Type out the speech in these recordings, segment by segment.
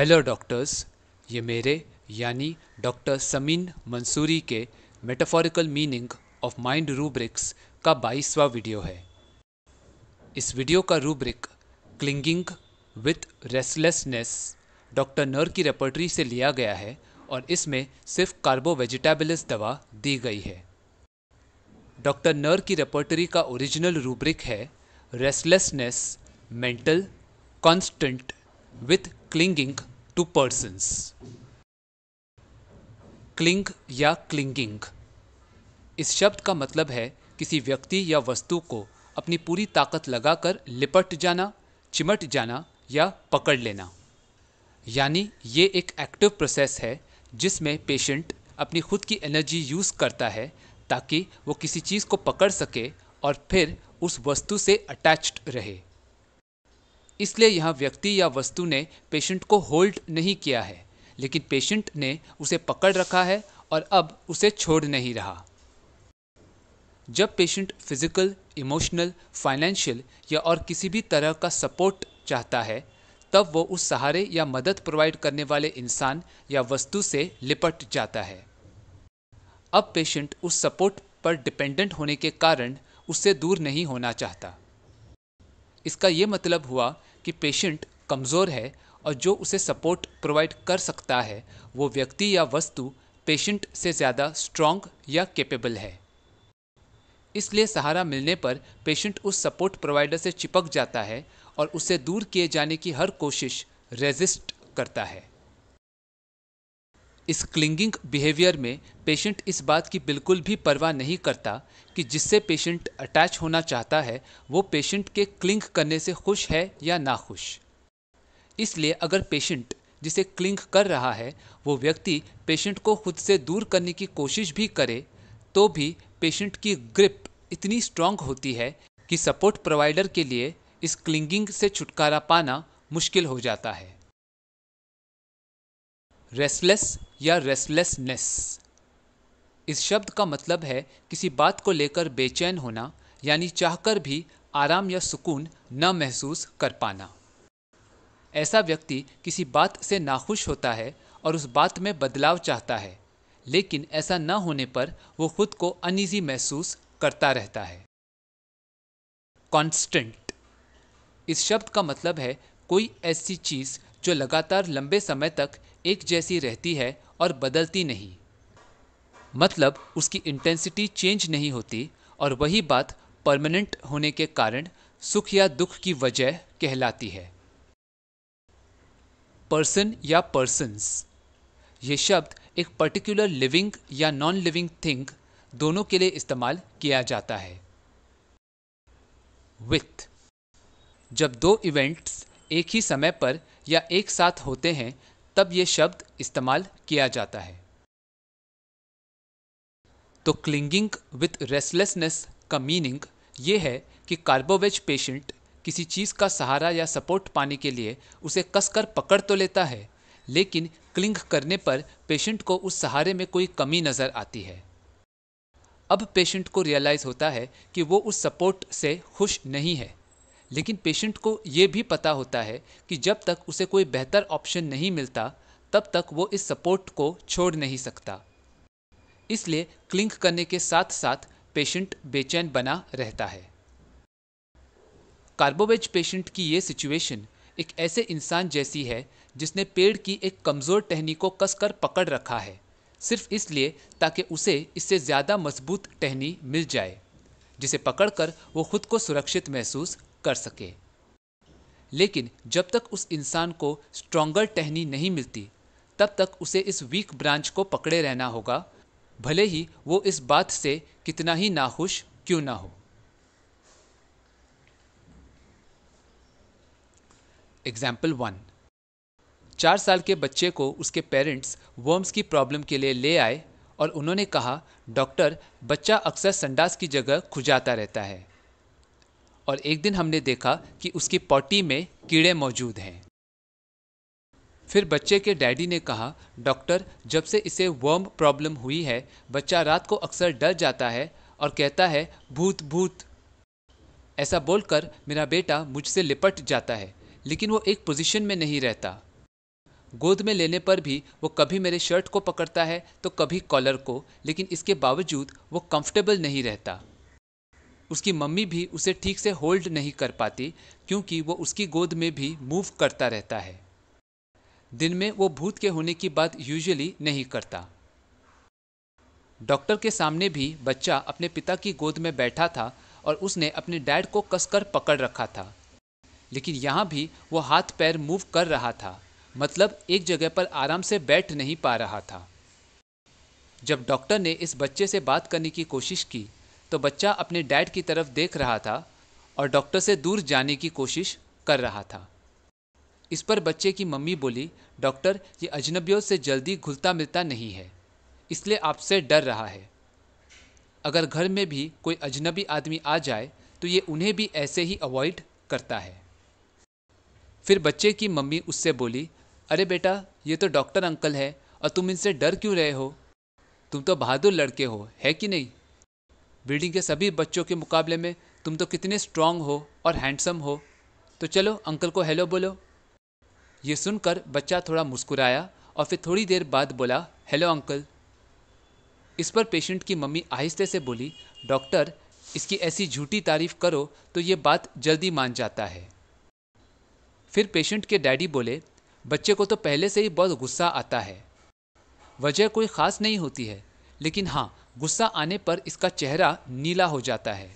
Hello doctors ये मेरे यानी डॉक्टर समीन मंसूरी के metaphorical meaning of mind rubrics का बाईसवा वीडियो है इस वीडियो का rubric clinging with restlessness doctor नर की रेपर्टरी से लिया गया है और इसमें सिर्फ कार्बोवेजिटेबल्स दवा दी गई है डॉक्टर नर की रेपर्टरी का ओरिजिनल रूब्रिक है restlessness mental constant with clinging to persons cling या क्लिंगिंग इस शब्द का मतलब है किसी व्यक्ति या वस्तु को अपनी पूरी ताकत लगाकर लिपट जाना चिमट जाना या पकड़ लेना यानी ये एक एक्टिव प्रोसेस है जिसमें पेशेंट अपनी खुद की एनर्जी यूज़ करता है ताकि वो किसी चीज़ को पकड़ सके और फिर उस वस्तु से अटैच्ड रहे इसलिए यहाँ व्यक्ति या वस्तु ने पेशेंट को होल्ड नहीं किया है लेकिन पेशेंट ने उसे पकड़ रखा है और अब उसे छोड़ नहीं रहा जब पेशेंट फिजिकल इमोशनल फाइनेंशियल या और किसी भी तरह का सपोर्ट चाहता है तब वो उस सहारे या मदद प्रोवाइड करने वाले इंसान या वस्तु से लिपट जाता है अब पेशेंट उस सपोर्ट पर डिपेंडेंट होने के कारण उससे दूर नहीं होना चाहता इसका ये मतलब हुआ कि पेशेंट कमज़ोर है और जो उसे सपोर्ट प्रोवाइड कर सकता है वो व्यक्ति या वस्तु पेशेंट से ज़्यादा स्ट्रॉन्ग या कैपेबल है इसलिए सहारा मिलने पर पेशेंट उस सपोर्ट प्रोवाइडर से चिपक जाता है और उसे दूर किए जाने की हर कोशिश रेजिस्ट करता है इस क्लिंगिंग बिहेवियर में पेशेंट इस बात की बिल्कुल भी परवाह नहीं करता कि जिससे पेशेंट अटैच होना चाहता है वो पेशेंट के क्लिंग करने से खुश है या नाखुश इसलिए अगर पेशेंट जिसे क्लिंग कर रहा है वो व्यक्ति पेशेंट को खुद से दूर करने की कोशिश भी करे तो भी पेशेंट की ग्रिप इतनी स्ट्रांग होती है कि सपोर्ट प्रोवाइडर के लिए इस क्लिंगिंग से छुटकारा पाना मुश्किल हो जाता है रेस्टलेस या रेस्टलेसनेस इस शब्द का मतलब है किसी बात को लेकर बेचैन होना यानी चाहकर भी आराम या सुकून न महसूस कर पाना ऐसा व्यक्ति किसी बात से नाखुश होता है और उस बात में बदलाव चाहता है लेकिन ऐसा न होने पर वो खुद को अनइजी महसूस करता रहता है कॉन्स्टेंट इस शब्द का मतलब है कोई ऐसी चीज़ जो लगातार लंबे समय तक एक जैसी रहती है और बदलती नहीं मतलब उसकी इंटेंसिटी चेंज नहीं होती और वही बात परमानेंट होने के कारण सुख या दुख की वजह कहलाती है पर्सन या पर्सनस ये शब्द एक पर्टिकुलर लिविंग या नॉन लिविंग थिंग दोनों के लिए इस्तेमाल किया जाता है विथ जब दो इवेंट्स एक ही समय पर या एक साथ होते हैं तब ये शब्द इस्तेमाल किया जाता है तो क्लिंगिंग विथ रेस्टलेसनेस का मीनिंग ये है कि कार्बोवेज पेशेंट किसी चीज़ का सहारा या सपोर्ट पाने के लिए उसे कसकर पकड़ तो लेता है लेकिन क्लिंग करने पर पेशेंट को उस सहारे में कोई कमी नज़र आती है अब पेशेंट को रियलाइज़ होता है कि वो उस सपोर्ट से खुश नहीं है लेकिन पेशेंट को ये भी पता होता है कि जब तक उसे कोई बेहतर ऑप्शन नहीं मिलता तब तक वो इस सपोर्ट को छोड़ नहीं सकता इसलिए क्लिंक करने के साथ साथ पेशेंट बेचैन बना रहता है कार्बोवेज पेशेंट की ये सिचुएशन एक ऐसे इंसान जैसी है जिसने पेड़ की एक कमज़ोर टहनी को कसकर पकड़ रखा है सिर्फ इसलिए ताकि उसे इससे ज़्यादा मजबूत टहनी मिल जाए जिसे पकड़कर वो खुद को सुरक्षित महसूस कर सके लेकिन जब तक उस इंसान को स्ट्रॉन्गर टहनी नहीं मिलती तब तक उसे इस वीक ब्रांच को पकड़े रहना होगा भले ही वो इस बात से कितना ही नाखुश क्यों ना हो एग्जाम्पल वन चार साल के बच्चे को उसके पेरेंट्स वर्म्स की प्रॉब्लम के लिए ले आए और उन्होंने कहा डॉक्टर बच्चा अक्सर संडास की जगह खुजाता रहता है और एक दिन हमने देखा कि उसकी पॉटी में कीड़े मौजूद हैं फिर बच्चे के डैडी ने कहा डॉक्टर जब से इसे वर्म प्रॉब्लम हुई है बच्चा रात को अक्सर डर जाता है और कहता है भूत भूत ऐसा बोलकर मेरा बेटा मुझसे लिपट जाता है लेकिन वो एक पोजीशन में नहीं रहता गोद में लेने पर भी वो कभी मेरे शर्ट को पकड़ता है तो कभी कॉलर को लेकिन इसके बावजूद वो कंफर्टेबल नहीं रहता उसकी मम्मी भी उसे ठीक से होल्ड नहीं कर पाती क्योंकि वो उसकी गोद में भी मूव करता रहता है दिन में वो भूत के होने की बात यूजुअली नहीं करता डॉक्टर के सामने भी बच्चा अपने पिता की गोद में बैठा था और उसने अपने डैड को कसकर पकड़ रखा था लेकिन यहाँ भी वो हाथ पैर मूव कर रहा था मतलब एक जगह पर आराम से बैठ नहीं पा रहा था जब डॉक्टर ने इस बच्चे से बात करने की कोशिश की तो बच्चा अपने डैड की तरफ देख रहा था और डॉक्टर से दूर जाने की कोशिश कर रहा था इस पर बच्चे की मम्मी बोली डॉक्टर ये अजनबियों से जल्दी घुलता मिलता नहीं है इसलिए आपसे डर रहा है अगर घर में भी कोई अजनबी आदमी आ जाए तो ये उन्हें भी ऐसे ही अवॉइड करता है फिर बच्चे की मम्मी उससे बोली अरे बेटा ये तो डॉक्टर अंकल है और तुम इनसे डर क्यों रहे हो तुम तो बहादुर लड़के हो है कि नहीं बिल्डिंग के सभी बच्चों के मुकाबले में तुम तो कितने स्ट्रांग हो और हैंडसम हो तो चलो अंकल को हेलो बोलो ये सुनकर बच्चा थोड़ा मुस्कुराया और फिर थोड़ी देर बाद बोला हेलो अंकल इस पर पेशेंट की मम्मी आहिस्ते से बोली डॉक्टर इसकी ऐसी झूठी तारीफ करो तो ये बात जल्दी मान जाता है फिर पेशेंट के डैडी बोले बच्चे को तो पहले से ही बहुत गुस्सा आता है वजह कोई ख़ास नहीं होती है लेकिन हाँ गुस्सा आने पर इसका चेहरा नीला हो जाता है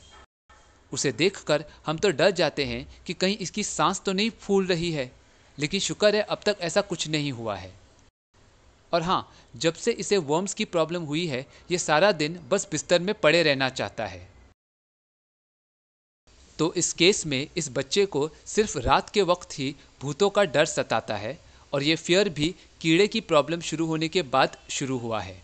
उसे देखकर हम तो डर जाते हैं कि कहीं इसकी सांस तो नहीं फूल रही है लेकिन शुक्र है अब तक ऐसा कुछ नहीं हुआ है और हाँ जब से इसे वर्म्स की प्रॉब्लम हुई है ये सारा दिन बस बिस्तर में पड़े रहना चाहता है तो इस केस में इस बच्चे को सिर्फ रात के वक्त ही भूतों का डर सताता है और ये फियर भी कीड़े की प्रॉब्लम शुरू होने के बाद शुरू हुआ है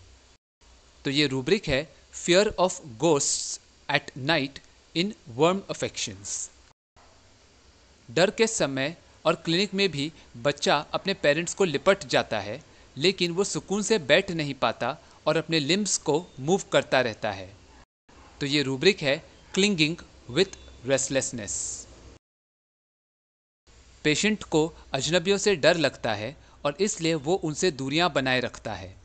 तो ये रूब्रिक है fear of ghost at night in worm affections डर के समय और क्लिनिक में भी बच्चा अपने पेरेंट्स को लिपट जाता है लेकिन वो सुकून से बैठ नहीं पाता और अपने लिम्स को मूव करता रहता है तो ये रूब्रिक है क्लिंगिंग विथ रेस्टलेसनेस पेशेंट को अजनबियों से डर लगता है और इसलिए वो उनसे दूरियां बनाए रखता है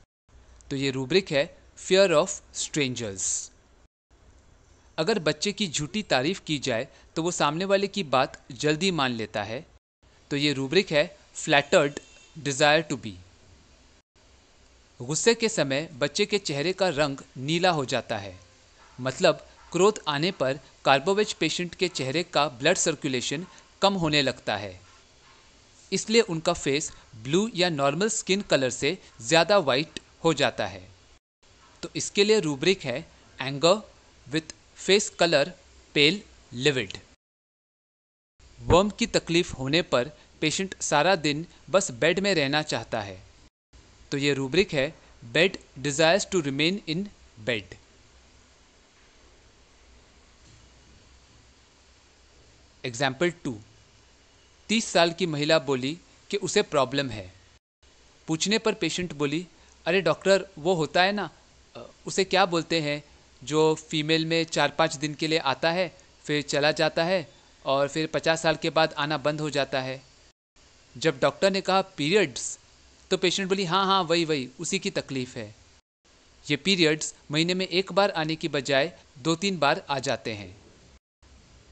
तो ये रूब्रिक है फियर ऑफ स्ट्रेंजर्स अगर बच्चे की झूठी तारीफ की जाए तो वो सामने वाले की बात जल्दी मान लेता है तो ये रूब्रिक है फ्लैटर्ड डिज़ायर टू बी गुस्से के समय बच्चे के चेहरे का रंग नीला हो जाता है मतलब क्रोध आने पर कार्बोवेज पेशेंट के चेहरे का ब्लड सर्कुलेशन कम होने लगता है इसलिए उनका फेस ब्लू या नॉर्मल स्किन कलर से ज़्यादा वाइट हो जाता है तो इसके लिए रूब्रिक है anger with face colour pale livid worm की तकलीफ होने पर पेशेंट सारा दिन बस बेड में रहना चाहता है तो ये रूब्रिक है bed desires to remain in bed example टू तीस साल की महिला बोली कि उसे प्रॉब्लम है पूछने पर पेशेंट बोली अरे डॉक्टर वो होता है ना उसे क्या बोलते हैं जो फीमेल में चार पाँच दिन के लिए आता है फिर चला जाता है और फिर पचास साल के बाद आना बंद हो जाता है जब डॉक्टर ने कहा पीरियड्स तो पेशेंट बोली हाँ हाँ वही वही उसी की तकलीफ़ है ये पीरियड्स महीने में एक बार आने की बजाय दो तीन बार आ जाते हैं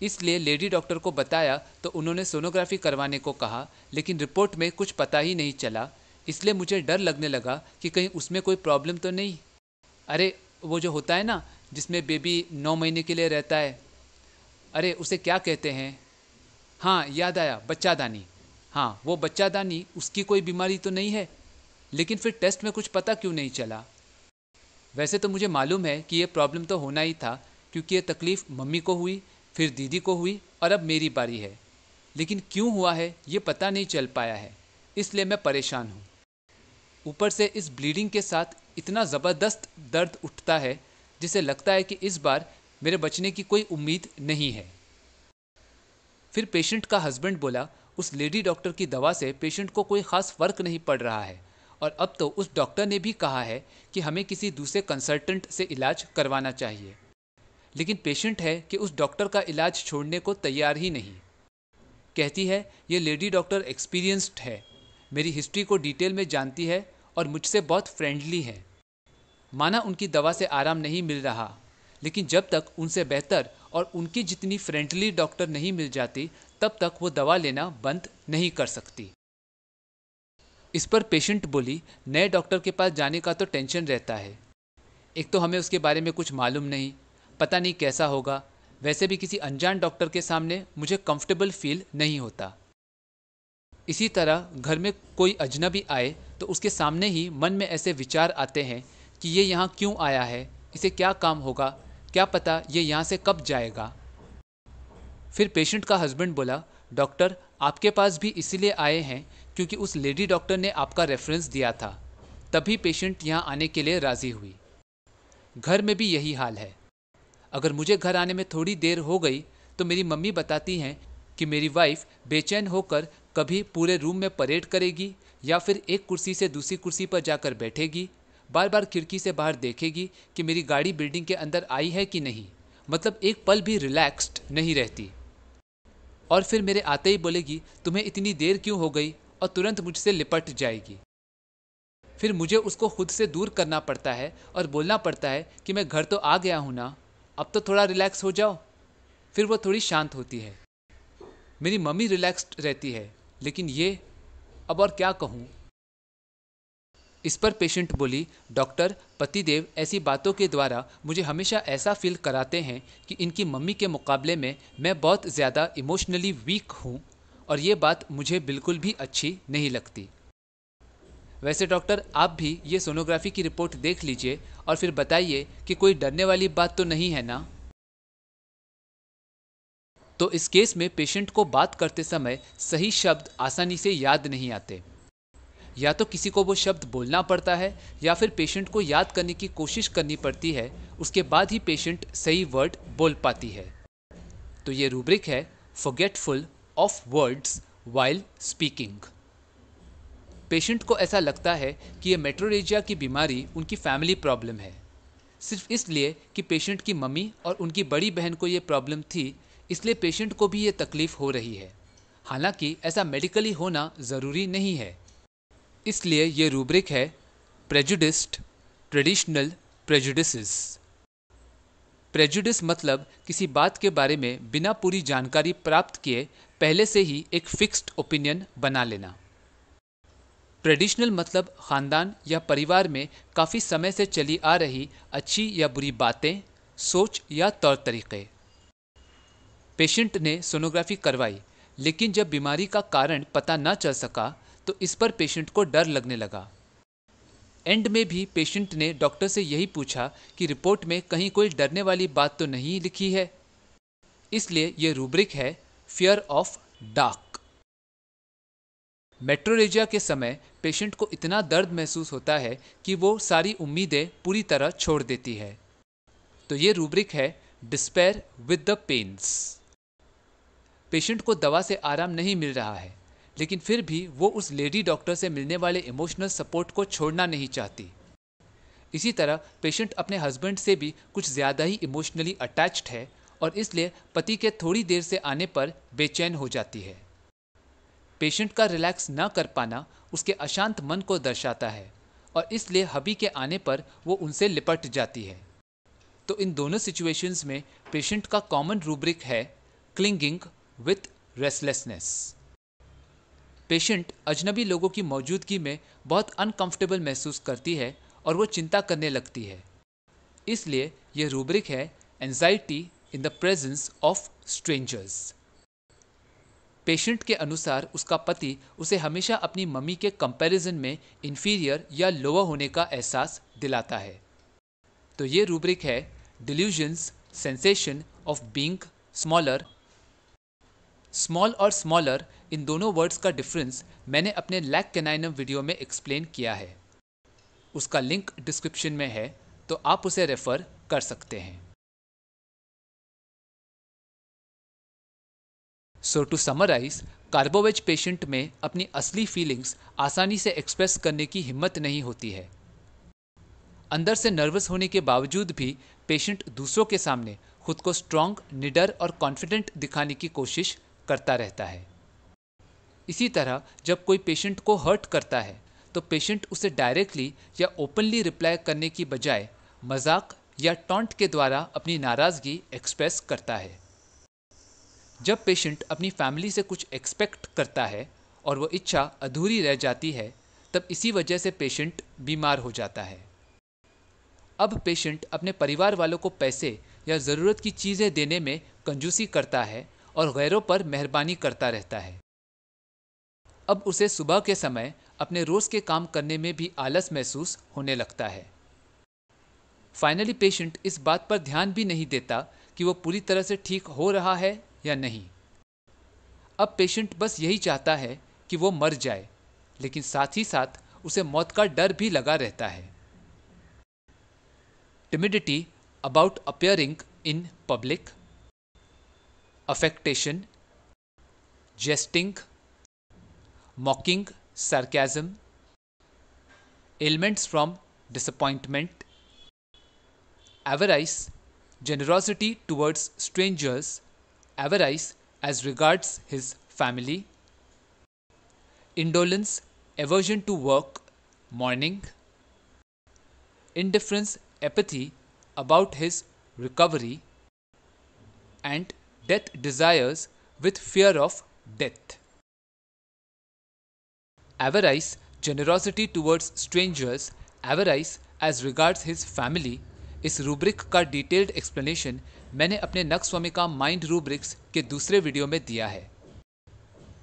इसलिए लेडी डॉक्टर को बताया तो उन्होंने सोनोग्राफी करवाने को कहा लेकिन रिपोर्ट में कुछ पता ही नहीं चला इसलिए मुझे डर लगने लगा कि कहीं उसमें कोई प्रॉब्लम तो नहीं अरे वो जो होता है ना जिसमें बेबी नौ महीने के लिए रहता है अरे उसे क्या कहते हैं हाँ याद आया बच्चादानी हाँ वो बच्चादानी उसकी कोई बीमारी तो नहीं है लेकिन फिर टेस्ट में कुछ पता क्यों नहीं चला वैसे तो मुझे मालूम है कि ये प्रॉब्लम तो होना ही था क्योंकि ये तकलीफ़ मम्मी को हुई फिर दीदी को हुई और अब मेरी बारी है लेकिन क्यों हुआ है ये पता नहीं चल पाया है इसलिए मैं परेशान हूँ ऊपर से इस ब्लीडिंग के साथ इतना ज़बरदस्त दर्द उठता है जिसे लगता है कि इस बार मेरे बचने की कोई उम्मीद नहीं है फिर पेशेंट का हस्बैंड बोला उस लेडी डॉक्टर की दवा से पेशेंट को कोई ख़ास फ़र्क नहीं पड़ रहा है और अब तो उस डॉक्टर ने भी कहा है कि हमें किसी दूसरे कंसल्टेंट से इलाज करवाना चाहिए लेकिन पेशेंट है कि उस डॉक्टर का इलाज छोड़ने को तैयार ही नहीं कहती है ये लेडी डॉक्टर एक्सपीरियंस्ड है मेरी हिस्ट्री को डिटेल में जानती है और मुझसे बहुत फ्रेंडली हैं माना उनकी दवा से आराम नहीं मिल रहा लेकिन जब तक उनसे बेहतर और उनकी जितनी फ्रेंडली डॉक्टर नहीं मिल जाती तब तक वो दवा लेना बंद नहीं कर सकती इस पर पेशेंट बोली नए डॉक्टर के पास जाने का तो टेंशन रहता है एक तो हमें उसके बारे में कुछ मालूम नहीं पता नहीं कैसा होगा वैसे भी किसी अनजान डॉक्टर के सामने मुझे कंफर्टेबल फील नहीं होता इसी तरह घर में कोई अजनबी आए तो उसके सामने ही मन में ऐसे विचार आते हैं कि ये यहाँ क्यों आया है इसे क्या काम होगा क्या पता ये यहाँ से कब जाएगा फिर पेशेंट का हस्बैंड बोला डॉक्टर आपके पास भी इसीलिए आए हैं क्योंकि उस लेडी डॉक्टर ने आपका रेफरेंस दिया था तभी पेशेंट यहाँ आने के लिए राज़ी हुई घर में भी यही हाल है अगर मुझे घर आने में थोड़ी देर हो गई तो मेरी मम्मी बताती हैं कि मेरी वाइफ बेचैन होकर कभी पूरे रूम में परेड करेगी या फिर एक कुर्सी से दूसरी कुर्सी पर जाकर बैठेगी बार बार खिड़की से बाहर देखेगी कि मेरी गाड़ी बिल्डिंग के अंदर आई है कि नहीं मतलब एक पल भी रिलैक्स्ड नहीं रहती और फिर मेरे आते ही बोलेगी तुम्हें इतनी देर क्यों हो गई और तुरंत मुझसे लिपट जाएगी फिर मुझे उसको खुद से दूर करना पड़ता है और बोलना पड़ता है कि मैं घर तो आ गया हूँ ना अब तो थोड़ा रिलैक्स हो जाओ फिर वो थोड़ी शांत होती है मेरी मम्मी रिलैक्स्ड रहती है लेकिन ये अब और क्या कहूँ इस पर पेशेंट बोली डॉक्टर पतिदेव ऐसी बातों के द्वारा मुझे हमेशा ऐसा फील कराते हैं कि इनकी मम्मी के मुकाबले में मैं बहुत ज़्यादा इमोशनली वीक हूँ और ये बात मुझे बिल्कुल भी अच्छी नहीं लगती वैसे डॉक्टर आप भी ये सोनोग्राफी की रिपोर्ट देख लीजिए और फिर बताइए कि कोई डरने वाली बात तो नहीं है ना तो इस केस में पेशेंट को बात करते समय सही शब्द आसानी से याद नहीं आते या तो किसी को वो शब्द बोलना पड़ता है या फिर पेशेंट को याद करने की कोशिश करनी पड़ती है उसके बाद ही पेशेंट सही वर्ड बोल पाती है तो ये रूब्रिक है forgetful of words while speaking patient को ऐसा लगता है कि ये मेट्रोरेजिया की बीमारी उनकी फैमिली प्रॉब्लम है सिर्फ इसलिए कि पेशेंट की मम्मी और उनकी बड़ी बहन को ये प्रॉब्लम थी इसलिए पेशेंट को भी ये तकलीफ़ हो रही है हालांकि ऐसा मेडिकली होना ज़रूरी नहीं है इसलिए ये रूब्रिक है प्रेजुडिस्ट ट्रेडिशनल प्रेजुडिस प्रेजुडिस मतलब किसी बात के बारे में बिना पूरी जानकारी प्राप्त किए पहले से ही एक फिक्स्ड ओपिनियन बना लेना ट्रेडिशनल मतलब ख़ानदान या परिवार में काफ़ी समय से चली आ रही अच्छी या बुरी बातें सोच या तौर तरीक़े पेशेंट ने सोनोग्राफी करवाई लेकिन जब बीमारी का कारण पता न चल सका तो इस पर पेशेंट को डर लगने लगा एंड में भी पेशेंट ने डॉक्टर से यही पूछा कि रिपोर्ट में कहीं कोई डरने वाली बात तो नहीं लिखी है इसलिए यह रूब्रिक है फियर ऑफ डार्क मेट्रोरेजिया के समय पेशेंट को इतना दर्द महसूस होता है कि वो सारी उम्मीदें पूरी तरह छोड़ देती है तो ये रूब्रिक है despair with the pains patient को दवा से आराम नहीं मिल रहा है लेकिन फिर भी वो उस लेडी डॉक्टर से मिलने वाले इमोशनल सपोर्ट को छोड़ना नहीं चाहती इसी तरह पेशेंट अपने हस्बैंड से भी कुछ ज़्यादा ही इमोशनली अटैच्ड है और इसलिए पति के थोड़ी देर से आने पर बेचैन हो जाती है पेशेंट का रिलैक्स ना कर पाना उसके अशांत मन को दर्शाता है और इसलिए हबी के आने पर वो उनसे लिपट जाती है तो इन दोनों सिचुएशंस में पेशेंट का कॉमन रूब्रिक है क्लिंगिंग विथ रेस्टलेसनेस पेशेंट अजनबी लोगों की मौजूदगी में बहुत अनकंफर्टेबल महसूस करती है और वो चिंता करने लगती है इसलिए यह रूब्रिक है anxiety in the presence of strangers patient के अनुसार उसका पति उसे हमेशा अपनी मम्मी के कंपैरिजन में इन्फीरियर या लोअर होने का एहसास दिलाता है तो ये रूब्रिक है delusions sensation of being smaller small और स्मॉलर इन दोनों वर्ड्स का डिफरेंस मैंने अपने लैक कैनाइनम वीडियो में एक्सप्लेन किया है उसका लिंक डिस्क्रिप्शन में है तो आप उसे रेफर कर सकते हैं so to summarise carbo veg patient में अपनी असली फीलिंग्स आसानी से एक्सप्रेस करने की हिम्मत नहीं होती है अंदर से नर्वस होने के बावजूद भी पेशेंट दूसरों के सामने खुद को स्ट्रांग निडर और कॉन्फिडेंट दिखाने की कोशिश करता रहता है इसी तरह जब कोई पेशेंट को हर्ट करता है तो पेशेंट उसे डायरेक्टली या ओपनली रिप्लाई करने की बजाय मजाक या टॉन्ट के द्वारा अपनी नाराज़गी एक्सप्रेस करता है जब पेशेंट अपनी फैमिली से कुछ एक्सपेक्ट करता है और वह इच्छा अधूरी रह जाती है तब इसी वजह से पेशेंट बीमार हो जाता है अब पेशेंट अपने परिवार वालों को पैसे या ज़रूरत की चीज़ें देने में कंजूसी करता है और गैरों पर मेहरबानी करता रहता है अब उसे सुबह के समय अपने रोज़ के काम करने में भी आलस महसूस होने लगता है फाइनली पेशेंट इस बात पर ध्यान भी नहीं देता कि वो पूरी तरह से ठीक हो रहा है या नहीं अब पेशेंट बस यही चाहता है कि वो मर जाए लेकिन साथ ही साथ उसे मौत का डर भी लगा रहता है timidity about appearing in public affectation, jesting, mocking, sarcasm, ailments from disappointment, avarice, generosity towards strangers, avarice as regards his family, indolence, aversion to work, mourning, indifference, apathy about his recovery, and death desires with fear of death. Avarice, generosity towards strangers, avarice as regards his family इस rubric का detailed explanation मैंने अपने नक्स स्वामिका mind rubrics के दूसरे video में दिया है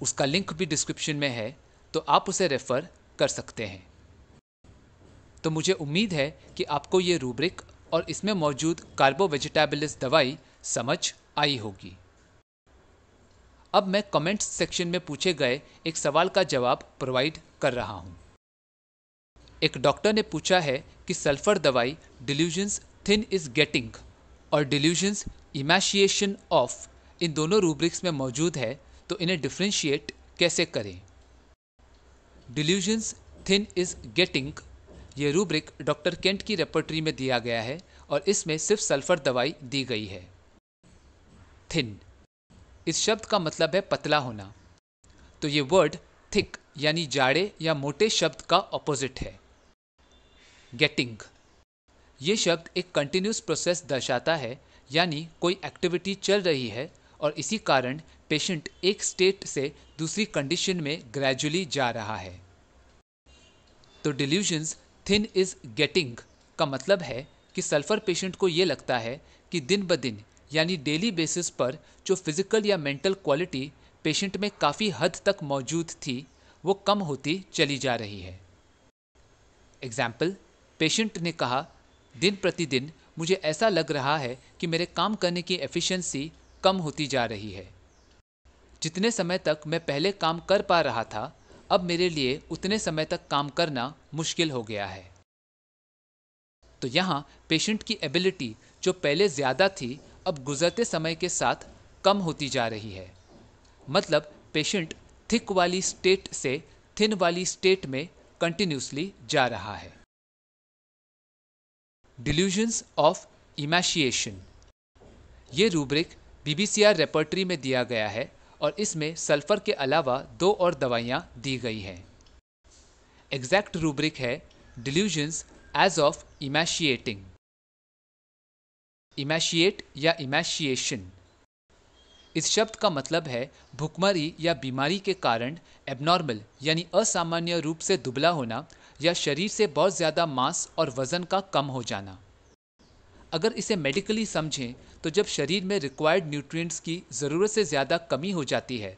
उसका लिंक भी डिस्क्रिप्शन में है तो आप उसे रेफ़र कर सकते हैं तो मुझे उम्मीद है कि आपको ये रूब्रिक और इसमें मौजूद कार्बो वेजिटेबलिस दवाई समझ आई होगी अब मैं कमेंट्स सेक्शन में पूछे गए एक सवाल का जवाब प्रोवाइड कर रहा हूं एक डॉक्टर ने पूछा है कि सल्फर दवाई डिल्यूजन्स थिन इज गेटिंग और डिल्यूजन्स इमेशिएशन ऑफ इन दोनों रूब्रिक्स में मौजूद है तो इन्हें डिफ्रेंशिएट कैसे करें डिल्यूजन्स थिन इज गेटिंग ये रूब्रिक डॉक्टर केंट की रेपर्टरी में दिया गया है और इसमें सिर्फ सल्फर दवाई दी गई है थिन इस शब्द का मतलब है पतला होना तो ये वर्ड थिक यानी जाड़े या मोटे शब्द का ऑपोजिट है गेटिंग ये शब्द एक कंटिन्यूस प्रोसेस दर्शाता है यानी कोई एक्टिविटी चल रही है और इसी कारण पेशेंट एक स्टेट से दूसरी कंडीशन में ग्रेजुअली जा रहा है तो डिल्यूजन्स थिन इज गेटिंग का मतलब है कि सल्फर पेशेंट को ये लगता है कि दिन ब दिन यानी डेली बेसिस पर जो फिज़िकल या मेंटल क्वालिटी पेशेंट में काफ़ी हद तक मौजूद थी वो कम होती चली जा रही है एग्जाम्पल पेशेंट ने कहा दिन प्रतिदिन मुझे ऐसा लग रहा है कि मेरे काम करने की एफिशिएंसी कम होती जा रही है जितने समय तक मैं पहले काम कर पा रहा था अब मेरे लिए उतने समय तक काम करना मुश्किल हो गया है तो यहाँ पेशेंट की एबिलिटी जो पहले ज़्यादा थी अब गुजरते समय के साथ कम होती जा रही है मतलब पेशेंट थिक वाली स्टेट से थिन वाली स्टेट में कंटिन्यूसली जा रहा है डिल्यूजन्स ऑफ इमेशिएशन ये रूब्रिक बीबीसीआर रेपर्टरी में दिया गया है और इसमें सल्फर के अलावा दो और दवाइयाँ दी गई हैं एग्जैक्ट रूब्रिक है delusions as of emaciating emaciate या इमैशिएशन इस शब्द का मतलब है भुखमरी या बीमारी के कारण एबनॉर्मल यानी असामान्य रूप से दुबला होना या शरीर से बहुत ज़्यादा मांस और वज़न का कम हो जाना अगर इसे मेडिकली समझें तो जब शरीर में रिक्वायर्ड न्यूट्रिएंट्स की ज़रूरत से ज़्यादा कमी हो जाती है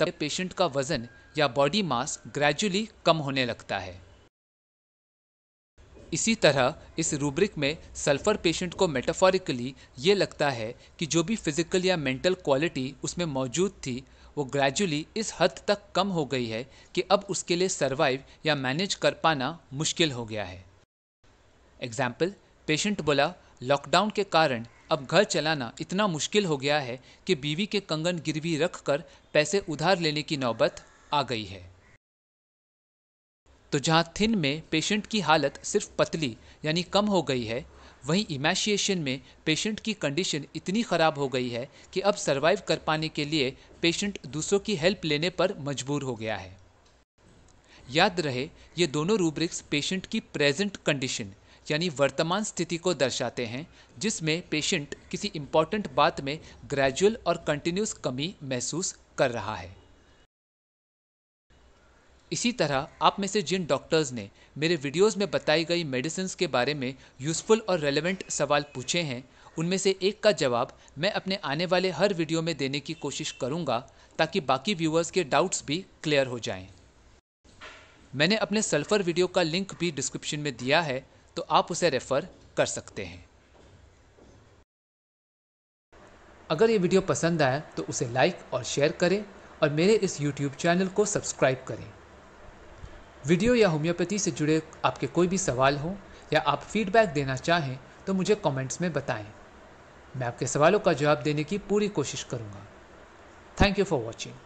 तब पेशेंट का वज़न या बॉडी मास ग्रेजुअली कम होने लगता है इसी तरह इस रूब्रिक में सल्फर पेशेंट को मेटाफोरिकली ये लगता है कि जो भी फिजिकल या मेंटल क्वालिटी उसमें मौजूद थी वो ग्रेजुअली इस हद तक कम हो गई है कि अब उसके लिए सर्वाइव या मैनेज कर पाना मुश्किल हो गया है एग्जाम्पल पेशेंट बोला लॉकडाउन के कारण अब घर चलाना इतना मुश्किल हो गया है कि बीवी के कंगन गिरवी रख कर पैसे उधार लेने की नौबत आ गई है तो जहाँ थिन में पेशेंट की हालत सिर्फ पतली यानी कम हो गई है वहीं इमेशिएशन में पेशेंट की कंडीशन इतनी ख़राब हो गई है कि अब सरवाइव कर पाने के लिए पेशेंट दूसरों की हेल्प लेने पर मजबूर हो गया है याद रहे ये दोनों रूब्रिक्स पेशेंट की प्रेजेंट कंडीशन यानी वर्तमान स्थिति को दर्शाते हैं जिसमें पेशेंट किसी इम्पॉर्टेंट बात में ग्रेजुअल और कंटिन्यूस कमी महसूस कर रहा है इसी तरह आप में से जिन डॉक्टर्स ने मेरे वीडियोस में बताई गई मेडिसिन के बारे में यूज़फुल और रेलेवेंट सवाल पूछे हैं उनमें से एक का जवाब मैं अपने आने वाले हर वीडियो में देने की कोशिश करूँगा ताकि बाकी व्यूअर्स के डाउट्स भी क्लियर हो जाएं। मैंने अपने सल्फ़र वीडियो का लिंक भी डिस्क्रिप्शन में दिया है तो आप उसे रेफ़र कर सकते हैं अगर ये वीडियो पसंद आया तो उसे लाइक और शेयर करें और मेरे इस यूट्यूब चैनल को सब्सक्राइब करें वीडियो या होम्योपैथी से जुड़े आपके कोई भी सवाल हो या आप फीडबैक देना चाहें तो मुझे कमेंट्स में बताएं मैं आपके सवालों का जवाब देने की पूरी कोशिश करूँगा थैंक यू फॉर वॉचिंग